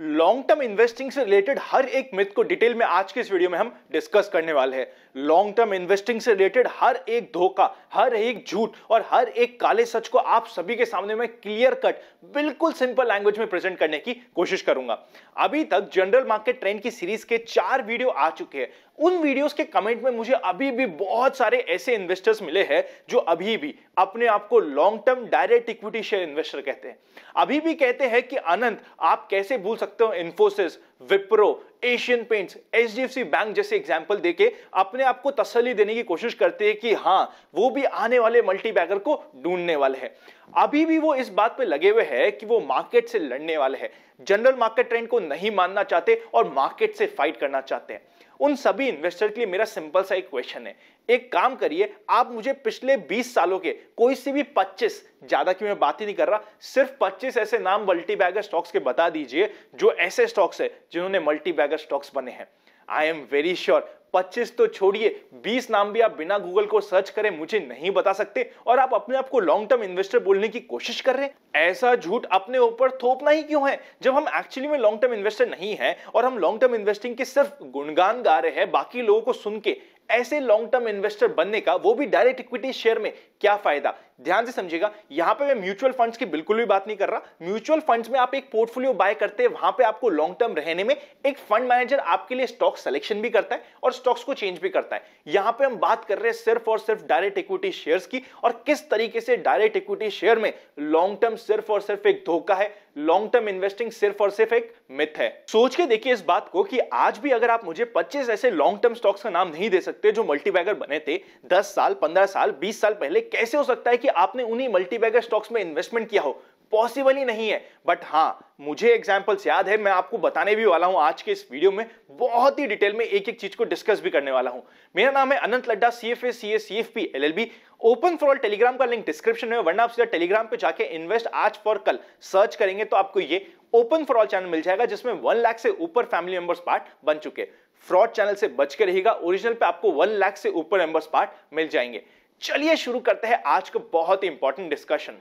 long term investing से related हर एक मिथ को डिटेल में आज के इस वीडियो में हम डिस्कस करने वाले हैं लॉन्ग टर्म इन्वेस्टिंग से रिलेटेड हर एक धोखा हर एक झूठ और हर एक काले सच को आप सभी के सामने में क्लियर कट बिल्कुल सिंपल लैंग्वेज में प्रेजेंट करने की कोशिश करूंगा अभी तक जनरल मार्केट ट्रेंड की सीरीज के चार वीडियो आ चुके हैं उन वीडियोस के कमेंट में मुझे अभी भी बहुत सारे ऐसे इन्वेस्टर्स मिले हैं जो अभी भी अपने आप को long term direct equity share investor कहते हैं अभी भी कहते हैं कि अनंत आप कैसे भूल सकते हो इन्फोसिस विप्रो एशियन पेंट्स सी बैंक जैसे एग्जाम्पल देके अपने आप को तसली देने की कोशिश करते हैं कि हाँ वो भी आने वाले मल्टी बैगर को ढूंढने वाले हैं अभी भी वो इस बात पे लगे हुए हैं कि वो मार्केट से लड़ने वाले हैं जनरल मार्केट ट्रेंड को नहीं मानना चाहते और मार्केट से फाइट करना चाहते हैं उन सभी इन्वेस्टर के लिए मेरा सिंपल सा एक क्वेश्चन है एक काम करिए आप मुझे पिछले 20 सालों के कोई से भी 25 ज्यादा की मैं बात ही नहीं कर रहा सिर्फ 25 ऐसे नाम मल्टी बैगर स्टॉक्स के बता दीजिए जो ऐसे स्टॉक्स है जिन्होंने मल्टी बैगर स्टॉक्स बने हैं आई एम वेरी श्योर 25 तो छोड़िए 20 नाम भी आप बिना गूगल को सर्च करें मुझे नहीं बता सकते और आप अपने आप को लॉन्ग टर्म इन्वेस्टर बोलने की कोशिश कर रहे हैं ऐसा झूठ अपने ऊपर थोपना ही क्यों है जब हम एक्चुअली में लॉन्ग टर्म इन्वेस्टर नहीं है और हम लॉन्ग टर्म इन्वेस्टिंग के सिर्फ गुणगान गा रहे हैं बाकी लोगों को सुन के ऐसे लॉन्ग टर्म इन्वेस्टर बनने का वो भी डायरेक्ट इक्विटी शेयर में क्या फायदा ध्यान से समझिएगा यहां पे मैं म्यूचुअल फंड्स की बिल्कुल भी बात नहीं कर रहा म्यूचुअल फंड्स में आप एक पोर्टफोलियो बाय करते हैं वहां पे आपको लॉन्ग टर्म रहने में एक फंड मैनेजर आपके लिए स्टॉक सिलेक्शन भी करता है और स्टॉक्स को चेंज भी करता है यहां पे हम बात कर रहे हैं सिर्फ और सिर्फ डायरेक्ट इक्विटी शेयर की और किस तरीके से डायरेक्ट इक्विटी शेयर में लॉन्ग टर्म सिर्फ और सिर्फ एक धोखा है लॉन्ग टर्म इन्वेस्टिंग सिर्फ और सिर्फ एक मिथ है सोच के देखिए इस बात को कि आज भी अगर आप मुझे 25 ऐसे लॉन्ग टर्म स्टॉक्स का नाम नहीं दे सकते जो मल्टीबैगर बने थे 10 साल 15 साल 20 साल पहले कैसे हो सकता है कि आपने उन्हीं मल्टीबैगर स्टॉक्स में इन्वेस्टमेंट किया हो पॉसिबल ही नहीं है बट हाँ मुझे एग्जाम्पल्स याद है मैं आपको बताने भी वाला हूँ आज के इस वीडियो में बहुत ही डिटेल में एक एक चीज को डिस्कस भी करने वाला हूँ मेरा नाम है Anant Ladda C F A C S C F P L L B open for all Telegram का लिंक डिस्क्रिप्शन में वरना आप सीधा टेलीग्राम पे जाके इन्वेस्ट आज फॉर कल सर्च करेंगे तो आपको ये ओपन फॉर ऑल चैनल मिल जाएगा जिसमें वन लाख से ऊपर फैमिली मेंबर्स पार्ट बन चुके फ्रॉड चैनल से बच के रहेगा ओरिजिनल पे आपको वन लाख से ऊपर मेंबर्स पार्ट मिल जाएंगे चलिए शुरू करते हैं आज का बहुत ही इंपॉर्टेंट डिस्कशन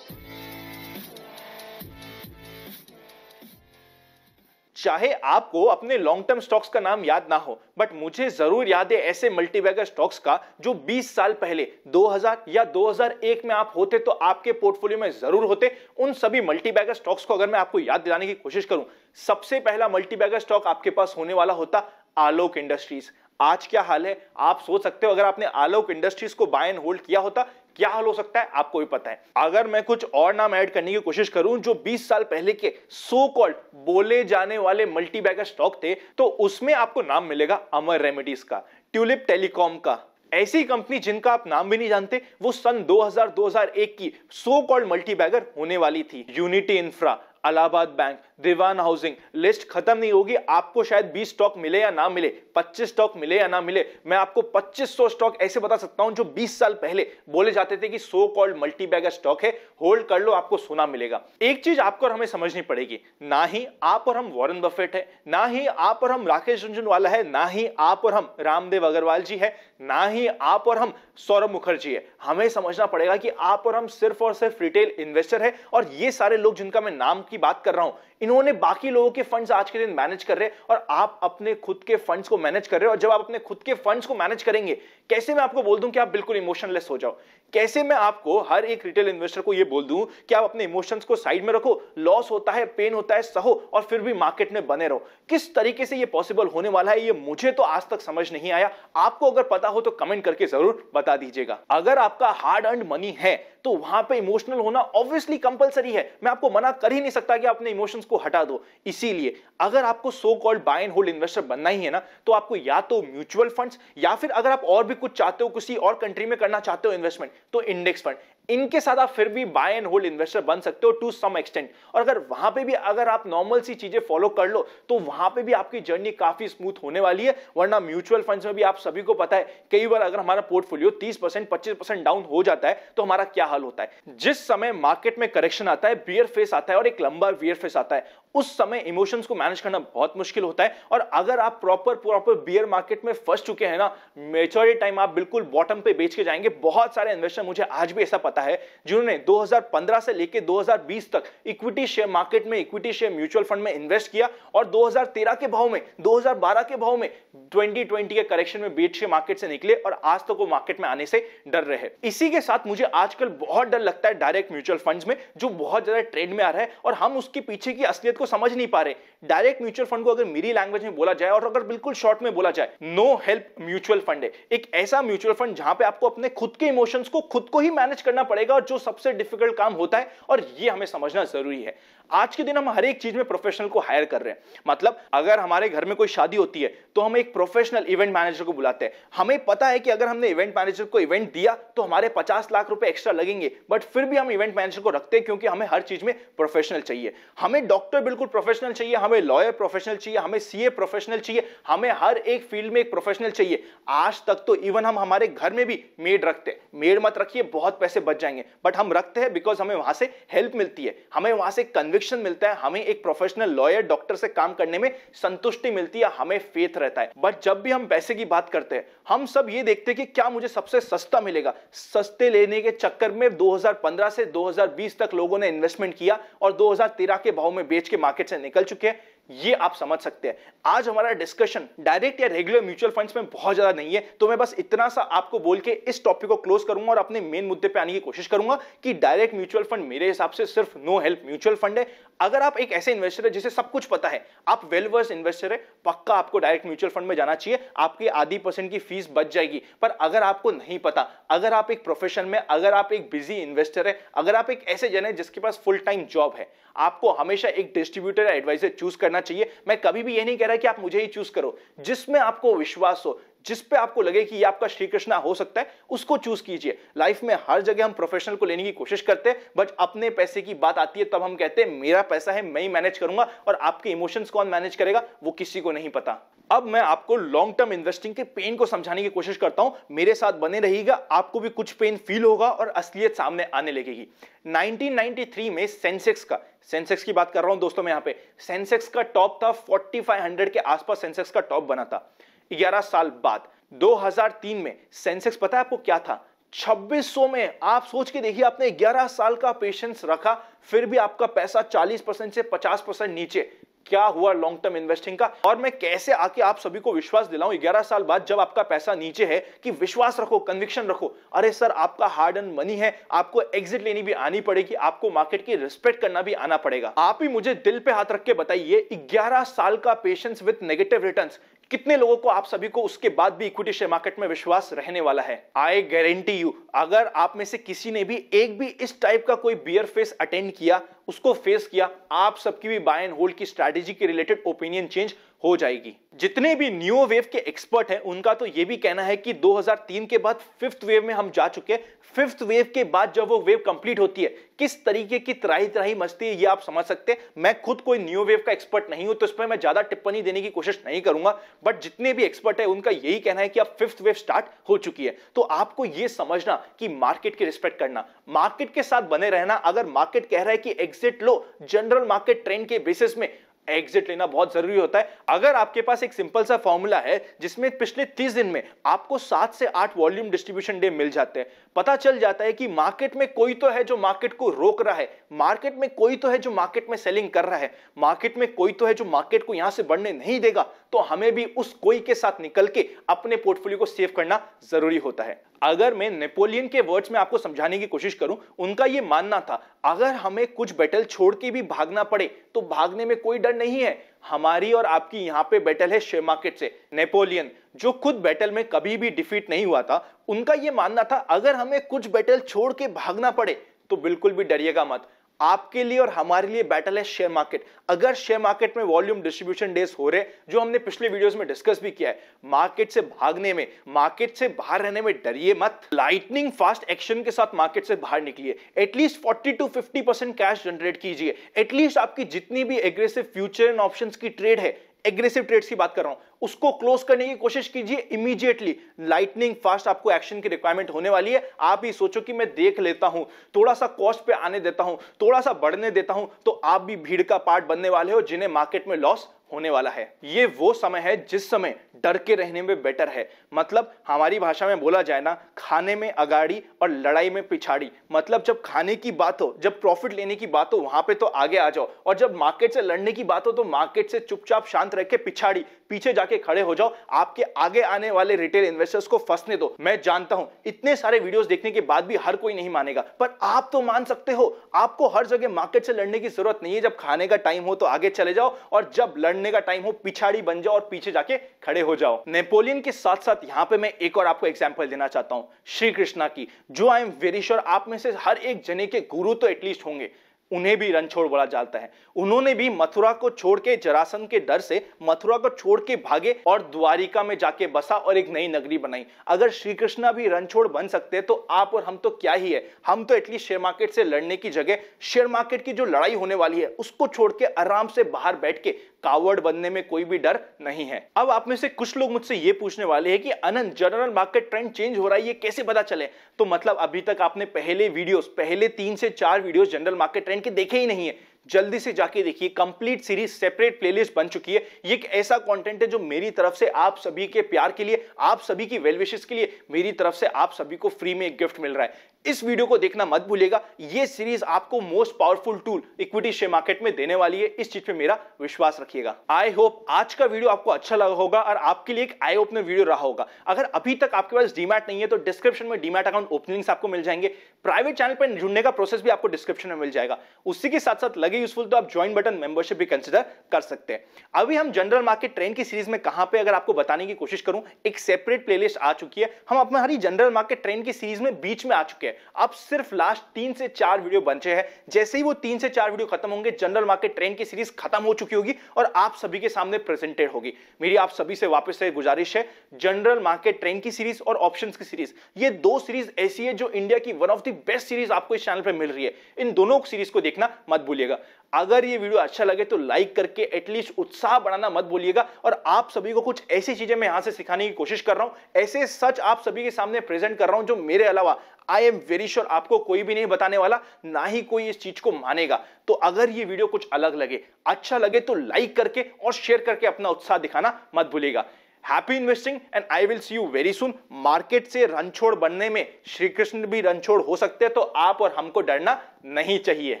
चाहे आपको अपने लॉन्ग टर्म स्टॉक्स का नाम याद ना हो बट मुझे जरूर याद है ऐसे मल्टीबैगर स्टॉक्स का जो 20 साल पहले 2000 या 2001 में आप होते तो आपके पोर्टफोलियो में जरूर होते उन सभी मल्टीबैगर स्टॉक्स को अगर मैं आपको याद दिलाने की कोशिश करूं सबसे पहला मल्टीबैगर स्टॉक आपके पास होने वाला होता आलोक इंडस्ट्रीज आज क्या हाल है आप सोच सकते हो अगर आपने आलोक इंडस्ट्रीज को बाय एंड होल्ड किया होता क्या हाल हो सकता है आपको भी पता है अगर मैं कुछ और नाम ऐड करने की कोशिश करूं जो 20 साल पहले के सो कॉल्ड बोले जाने वाले मल्टी बैगर स्टॉक थे तो उसमें आपको नाम मिलेगा अमर रेमेडीज का ट्यूलिप टेलीकॉम का ऐसी कंपनी जिनका आप नाम भी नहीं जानते वो सन 2000-2001 की सो कॉल्ड मल्टी बैगर होने वाली थी यूनिटी इंफ्रा अलाहाबाद बैंक दीवान हाउसिंग लिस्ट खत्म नहीं होगी आपको शायद 20 स्टॉक मिले या ना मिले 25 स्टॉक मिले या ना मिले मैं आपको 2500 स्टॉक ऐसे बता सकता हूं जो 20 साल पहले बोले जाते थे कि so called multi bagger stock है होल्ड कर लो आपको सोना मिलेगा एक चीज आपको और हमें समझनी पड़ेगी ना ही आप और हम वॉरन बफेट है ना ही आप और हम राकेश झुंझुनवाला है ना ही आप और हम रामदेव अग्रवाल जी है ना ही आप और हम सौरभ मुखर्जी है हमें समझना पड़ेगा कि आप और हम सिर्फ और सिर्फ रिटेल इन्वेस्टर है और ये सारे लोग जिनका मैं नाम की बात कर रहा हूं इन्होंने बाकी लोगों के फंड्स आज के दिन मैनेज कर रहे हैं और आप अपने खुद के फंड्स को मैनेज कर रहे हो और जब आप अपने खुद के फंड्स को मैनेज करेंगे कैसे मैं आपको बोल दूं कि आप बिल्कुल इमोशनलेस हो जाओ कैसे मैं आपको हर एक रिटेल इन्वेस्टर को यह बोल दूं कि आप अपने इमोशंस को साइड में रखो लॉस होता है पेन होता है सहो और फिर भी मार्केट में बने रहो किस तरीके से यह पॉसिबल होने वाला है यह मुझे तो आज तक समझ नहीं आया आपको अगर पता हो तो कमेंट करके जरूर बता दीजिएगा अगर आपका हार्ड अर्न मनी है तो वहां पे इमोशनल होना ऑब्वियसली कंपलसरी है मैं आपको मना कर ही नहीं सकता कि आप अपने इमोशंस को हटा दो इसीलिए अगर आपको so called buy and hold investor बनना ही है ना तो आपको या तो म्यूचुअल फंड्स या फिर अगर आप और भी कुछ चाहते हो किसी और कंट्री में करना चाहते हो इन्वेस्टमेंट तो इंडेक्स फंड इनके साथ आप फिर भी बाय एंड होल्ड इन्वेस्टर बन सकते हो टू सम एक्सटेंट और अगर वहां पे भी अगर आप नॉर्मल सी चीजें फॉलो कर लो तो वहां पे भी आपकी जर्नी काफी स्मूथ होने वाली है वरना म्यूचुअल फंड्स में भी आप सभी को पता है कई बार अगर हमारा पोर्टफोलियो 30 परसेंट पच्चीस परसेंट डाउन हो जाता है तो हमारा क्या हाल होता है जिस समय मार्केट में करेक्शन आता है बियर फेस आता है और एक लंबा बियर फेस आता है उस समय इमोशंस को मैनेज करना बहुत मुश्किल होता है और अगर आप प्रॉपर प्रॉपर बियर मार्केट में फंस चुके हैं ना मेचोरिटी टाइम आप बिल्कुल बॉटम पे बेच के जाएंगे बहुत सारे इन्वेस्टर मुझे आज भी ऐसा पता है जिन्होंने 2015 से लेकर 2020 तक इक्विटी शेयर मार्केट में इक्विटी शेयर म्यूचुअल फंड में इन्वेस्ट किया और दो के भाव में दो के भाव में ट्वेंटी के करेक्शन में बेट शेयर मार्केट से निकले और आज तक वो मार्केट में आने से डर रहे इसी के साथ मुझे आजकल बहुत डर लगता है डायरेक्ट म्यूचुअल फंड में जो बहुत ज्यादा ट्रेंड में आ रहा है और हम उसके पीछे की असलियत को समझ नहीं पा रहे डायरेक्ट म्यूचुअल फंड को अगर मेरी लैंग्वेज में बोला जाए और अगर बिल्कुल शॉर्ट में बोला जाए नो हेल्प म्यूचुअल फंड है एक ऐसा म्यूचुअल फंड जहां पे आपको अपने खुद के इमोशंस को खुद को ही मैनेज करना पड़ेगा और जो सबसे डिफिकल्ट काम होता है और ये हमें समझना जरूरी है आज के दिन हम हर एक चीज में प्रोफेशनल को हायर कर रहे हैं मतलब अगर हमारे घर में कोई शादी होती है तो हम एक प्रोफेशनल इवेंट मैनेजर को बुलाते हैं हमें पता है कि अगर हमने इवेंट मैनेजर को इवेंट दिया तो हमारे पचास लाख रुपए एक्स्ट्रा लगेंगे बट फिर भी हम इवेंट मैनेजर को रखते हैं क्योंकि हमें हर चीज में प्रोफेशनल चाहिए हमें डॉक्टर बिल्कुल प्रोफेशनल चाहिए हमें लॉयर प्रोफेशनल चाहिए हमें सीए प्रोफेशनल चाहिए हमें हर एक फील्ड में एक प्रोफेशनल चाहिए आज तक तो इवन हम हमारे घर में भी मेड रखते हैं मेड मत रखिए बहुत पैसे बच जाएंगे बट हम रखते हैं बिकॉज हमें वहां से हेल्प मिलती है हमें वहां से कन्विक्शन मिलता है हमें एक प्रोफेशनल लॉयर डॉक्टर से काम करने में संतुष्टि मिलती है हमें फेथ रहता है बट जब भी हम पैसे की बात करते हैं हम सब ये देखते हैं कि क्या मुझे सबसे सस्ता मिलेगा सस्ते लेने के चक्कर में 2015 से 2020 तक लोगों ने इन्वेस्टमेंट किया और 2013 के भाव में बेच के मार्केट से निकल चुके हैं ये आप समझ सकते हैं आज हमारा डिस्कशन डायरेक्ट या रेगुलर म्यूचुअल फंड्स में बहुत ज्यादा नहीं है तो मैं बस इतना सा आपको बोल के इस टॉपिक को क्लोज करूंगा और अपने मेन मुद्दे पे आने की कोशिश करूंगा कि डायरेक्ट म्यूचुअल फंड मेरे हिसाब से सिर्फ नो हेल्प म्यूचुअल फंड है अगर आप एक ऐसे इन्वेस्टर है जिसे सब कुछ पता है आप वेलवर्स इन्वेस्टर है पक्का आपको डायरेक्ट म्यूचुअल फंड में जाना चाहिए आपकी आधी परसेंट की फीस बच जाएगी पर अगर आपको नहीं पता अगर आप एक प्रोफेशन में अगर आप एक बिजी इन्वेस्टर है अगर आप एक ऐसे जन है जिसके पास फुल टाइम जॉब है आपको हमेशा एक डिस्ट्रीब्यूटर एडवाइजर चूज करना करना चाहिए मैं कभी भी ये नहीं कह रहा कि आप मुझे ही चूज करो जिसमें आपको विश्वास हो जिस पे आपको लगे कि ये आपका श्री कृष्णा हो सकता है उसको चूज कीजिए लाइफ में हर जगह हम प्रोफेशनल को लेने की कोशिश करते हैं बट अपने पैसे की बात आती है तब हम कहते हैं मेरा पैसा है मैं ही मैनेज करूंगा और आपके इमोशंस कौन मैनेज करेगा वो किसी को नहीं पता अब मैं आपको लॉन्ग टर्म इन्वेस्टिंग के पेन को समझाने की कोशिश करता हूं मेरे साथ बने रहिएगा आपको भी कुछ पेन फील होगा और असलियत सामने आने लगेगी 1993 में सेंसेक्स का सेंसेक्स की बात कर रहा हूं दोस्तों मैं यहां पे सेंसेक्स का टॉप था 4500 के आसपास सेंसेक्स का टॉप बना था 11 साल बाद 2003 में सेंसेक्स पता है आपको क्या था 2600 में आप सोच के देखिए आपने 11 साल का पेशेंस रखा फिर भी आपका पैसा 40 परसेंट से 50 परसेंट नीचे क्या हुआ लॉन्ग टर्म इन्वेस्टिंग का और मैं कैसे आके आप सभी को विश्वास दिलाऊं ग्यारह साल बाद जब आपका पैसा नीचे है कि विश्वास रखो कन्विक्शन रखो अरे सर आपका हार्ड एंड मनी है आपको एग्जिट लेनी भी आनी पड़ेगी आपको मार्केट की रिस्पेक्ट करना भी आना पड़ेगा आप ही मुझे दिल पे हाथ रख के बताइए ग्यारह साल का पेशेंस विद नेगेटिव रिटर्न कितने लोगों को आप सभी को उसके बाद भी इक्विटी शेयर मार्केट में विश्वास रहने वाला है आई गारंटी यू अगर आप में से किसी ने भी एक भी इस टाइप का कोई बियर फेस अटेंड किया उसको फेस किया आप सबकी भी बाय एंड होल्ड की स्ट्रेटेजी के रिलेटेड ओपिनियन चेंज हो जाएगी जितने भी न्यू वेव के एक्सपर्ट हैं उनका तो यह भी कहना है कि 2003 के बाद फिफ्थ वेव में हम जा चुके हैं फिफ्थ वेव के बाद जब वो वेव कंप्लीट होती है किस तरीके की तराई तराई मस्ती है ये आप समझ सकते हैं मैं खुद कोई न्यू वेव का एक्सपर्ट नहीं हूं तो इस पर मैं ज्यादा टिप्पणी देने की कोशिश नहीं करूंगा बट जितने भी एक्सपर्ट है उनका यही कहना है कि अब फिफ्थ वेव स्टार्ट हो चुकी है तो आपको यह समझना कि मार्केट की रिस्पेक्ट करना मार्केट के साथ बने रहना अगर मार्केट कह रहा है कि एग्जिट लो जनरल मार्केट ट्रेंड के बेसिस में एग्जिट लेना बहुत जरूरी होता है अगर आपके पास एक सिंपल सा फॉर्मूला है जिसमें पिछले तीस दिन में आपको सात से आठ वॉल्यूम डिस्ट्रीब्यूशन डे मिल जाते हैं पता चल जाता है कि मार्केट में कोई तो है जो मार्केट को रोक रहा है मार्केट में कोई तो है जो मार्केट में सेलिंग कर रहा है मार्केट में कोई तो है जो मार्केट को यहां से बढ़ने नहीं देगा तो हमें भी उस कोई के साथ निकल के अपने पोर्टफोलियो को सेव करना जरूरी होता है अगर मैं नेपोलियन के वर्ड्स में आपको समझाने की कोशिश करूं उनका यह मानना था अगर हमें कुछ बैटल छोड़ के भी भागना पड़े तो भागने में कोई डर नहीं है हमारी और आपकी यहां पे बैटल है शेयर मार्केट से नेपोलियन जो खुद बैटल में कभी भी डिफीट नहीं हुआ था उनका यह मानना था अगर हमें कुछ बैटल छोड़ के भागना पड़े तो बिल्कुल भी डरिएगा मत आपके लिए और हमारे लिए बैटल है शेयर मार्केट अगर शेयर मार्केट में वॉल्यूम डिस्ट्रीब्यूशन डेज हो रहे जो हमने पिछले वीडियोस में डिस्कस भी किया है मार्केट से भागने में मार्केट से बाहर रहने में डरिए मत लाइटनिंग फास्ट एक्शन के साथ मार्केट से बाहर निकलिए at least forty to fifty percent cash generate कीजिए एटलीस्ट आपकी जितनी भी एग्रेसिव फ्यूचर एंड ऑप्शन की ट्रेड है एग्रेसिव ट्रेड्स की बात कर रहा हूं उसको क्लोज करने की कोशिश कीजिए इमीडिएटली लाइटनिंग फास्ट आपको एक्शन की रिक्वायरमेंट होने वाली है आप ही सोचो कि मैं देख लेता हूं थोड़ा सा कॉस्ट पे आने देता हूं थोड़ा सा बढ़ने देता हूं तो आप भी भीड़ का पार्ट बनने वाले हो जिन्हें मार्केट में लॉस होने वाला है ये वो समय है जिस समय डर के रहने में बेटर है मतलब हमारी भाषा में बोला जाए ना खाने में अगाड़ी और लड़ाई में पिछाड़ी मतलब जब खाने की बात हो जब प्रॉफिट लेने की बात हो वहां पे तो आगे आ जाओ और जब मार्केट से लड़ने की बात हो तो मार्केट से चुपचाप शांत रह के पिछाड़ी पीछे जाके खड़े हो जाओ आपके आगे आने वाले रिटेल इन्वेस्टर्स को फंसने दो मैं जानता हूं इतने सारे वीडियोस देखने के बाद भी हर कोई नहीं मानेगा पर आप तो मान सकते हो आपको हर जगह मार्केट से लड़ने की जरूरत नहीं है जब खाने का टाइम हो तो आगे चले जाओ और जब लड़ने का टाइम हो पिछाड़ी बन जाओ और पीछे जाके खड़े हो जाओ नेपोलियन के साथ साथ यहां पे मैं एक और आपको एग्जाम्पल देना चाहता हूँ श्री कृष्णा की जो आई एम वेरी श्योर आप में से हर एक जने के गुरु तो एटलीस्ट होंगे उन्हें भी रणछोड़ बोला जाता है उन्होंने भी मथुरा को छोड़ के जरासन के डर से मथुरा को छोड़ के भागे और द्वारिका में जाके बसा और एक नई नगरी बनाई अगर श्री कृष्ण भी रणछोड़ बन सकते हैं तो आप और हम तो क्या ही है हम तो एटलीस्ट शेयर मार्केट से लड़ने की जगह शेयर मार्केट की जो लड़ाई होने वाली है उसको छोड़ के आराम से बाहर बैठ के कावड़ बनने में कोई भी डर नहीं है अब आप में से कुछ लोग मुझसे ये पूछने वाले हैं कि Anant general market trend change हो रहा है ये कैसे पता चले तो मतलब अभी तक आपने पहले वीडियोस पहले तीन से चार वीडियोस जनरल मार्केट ट्रेंड इनके देखे ही नहीं है जल्दी से जाके देखिए कंप्लीट सीरीज सेपरेट प्लेलिस्ट बन चुकी है ये एक ऐसा कंटेंट है जो मेरी तरफ से आप सभी के प्यार के लिए आप सभी की वेलविशेस के लिए मेरी तरफ से आप सभी को फ्री में एक गिफ्ट मिल रहा है इस वीडियो को देखना मत भूलिएगा ये सीरीज आपको most powerful tool equity share market में देने वाली है इस चीज पे मेरा विश्वास रखिएगा आई होप आज का वीडियो आपको अच्छा लगा होगा और आपके लिए एक आई ओपनर वीडियो रहा होगा अगर अभी तक आपके पास डीमैट नहीं है तो डिस्क्रिप्शन में डीमैट अकाउंट ओपनिंग्स आपको मिल जाएंगे प्राइवेट चैनल पर जुड़ने का प्रोसेस भी आपको डिस्क्रिप्शन में मिल जाएगा उसी के साथ साथ लगे यूजफुल तो आप ज्वाइन बटन मेंबरशिप भी कंसिडर कर सकते हैं अभी हम जनरल मार्केट ट्रेंड की सीरीज में कहां पे अगर आपको बताने की कोशिश करूं एक सेपरेट प्लेलिस्ट आ चुकी है हम अपने हरी जनरल मार्केट ट्रेंड की सीरीज में बीच में आ चुके हैं अब सिर्फ लास्ट तीन से चार वीडियो बचे हैं जैसे ही वो तीन से चार वीडियो खत्म होंगे जनरल मार्केट ट्रेंड की सीरीज खत्म हो चुकी होगी और आप सभी के सामने प्रेजेंटेड होगी मेरी आप सभी से वापस से गुजारिश है जनरल मार्केट ट्रेंड की सीरीज और ऑप्शन की सीरीज ये दो सीरीज ऐसी है जो इंडिया की one of the best series आपको इस चैनल पर मिल रही है इन दोनों सीरीज को देखना मत भूलिएगा अगर ये वीडियो अच्छा लगे तो लाइक करके एटलीस्ट उत्साह बढ़ाना मत बोलिएगा और आप सभी को कुछ ऐसी चीजें मैं यहां से सिखाने की कोशिश कर रहा हूं ऐसे सच आप सभी के सामने प्रेजेंट कर रहा हूं जो मेरे अलावा आई एम वेरी श्योर आपको कोई भी नहीं बताने वाला ना ही कोई इस चीज को मानेगा तो अगर ये वीडियो कुछ अलग लगे अच्छा लगे तो लाइक करके और शेयर करके अपना उत्साह दिखाना मत भूलिएगा happy investing and I will see you very soon market से रनछोड़ बनने में श्री कृष्ण भी रनछोड़ हो सकते हैं तो आप और हमको डरना नहीं चाहिए